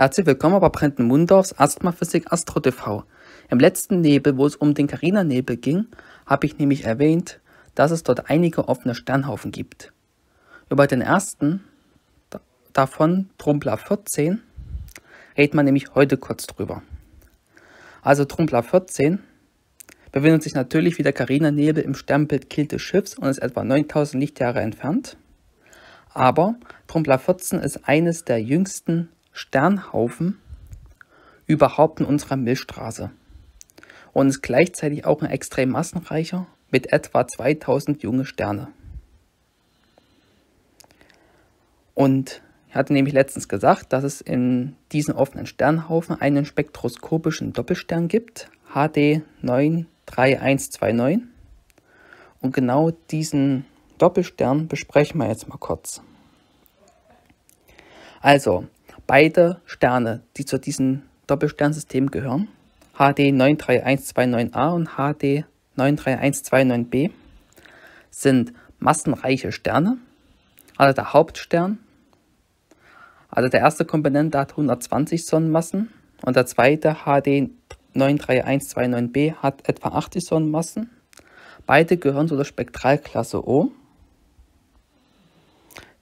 Herzlich willkommen bei Brenten Mundorfs Asthma Physik Astro TV. Im letzten Nebel, wo es um den Carina Nebel ging, habe ich nämlich erwähnt, dass es dort einige offene Sternhaufen gibt. Über den ersten, davon Trumpler 14, redet man nämlich heute kurz drüber. Also Trumpler 14 befindet sich natürlich wie der Carina Nebel im Sternbild Kiel des Schiffs und ist etwa 9000 Lichtjahre entfernt. Aber Trumpler 14 ist eines der jüngsten Sternhaufen überhaupt in unserer Milchstraße und ist gleichzeitig auch ein extrem massenreicher mit etwa 2000 junge Sterne. Und ich hatte nämlich letztens gesagt, dass es in diesem offenen Sternhaufen einen spektroskopischen Doppelstern gibt, HD 93129. Und genau diesen Doppelstern besprechen wir jetzt mal kurz. Also, beide Sterne, die zu diesem Doppelsternsystem gehören, HD 93129a und HD 93129b, sind massenreiche Sterne. Also der Hauptstern, also der erste Komponente hat 120 Sonnenmassen und der zweite HD 93129b hat etwa 80 Sonnenmassen. Beide gehören zu der Spektralklasse O.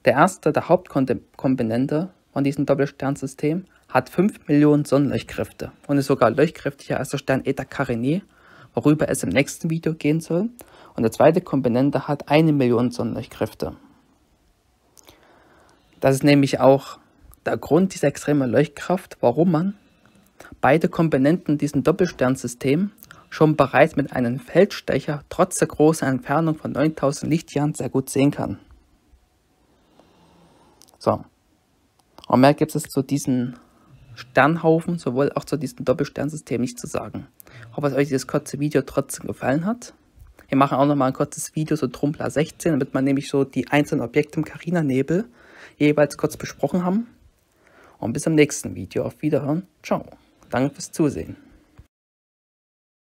Der erste, der Hauptkomponente, von diesem Doppelsternsystem hat 5 Millionen Sonnenleuchtkräfte und ist sogar leuchtkräftiger als der Stern Eta Carinae, worüber es im nächsten Video gehen soll. Und der zweite Komponente hat 1 Million Sonnenleuchtkräfte. Das ist nämlich auch der Grund dieser extremen Leuchtkraft, warum man beide Komponenten diesem Doppelsternsystem schon bereits mit einem Feldstecher trotz der großen Entfernung von 9000 Lichtjahren sehr gut sehen kann. So, und mehr gibt es zu diesen Sternhaufen, sowohl auch zu diesem Doppelsternsystem nicht zu sagen. Ich hoffe, dass euch dieses kurze Video trotzdem gefallen hat. Wir machen auch nochmal ein kurzes Video zu so Trumpler 16, damit man nämlich so die einzelnen Objekte im Carina-Nebel jeweils kurz besprochen haben. Und bis zum nächsten Video. Auf Wiederhören. Ciao. Danke fürs Zusehen.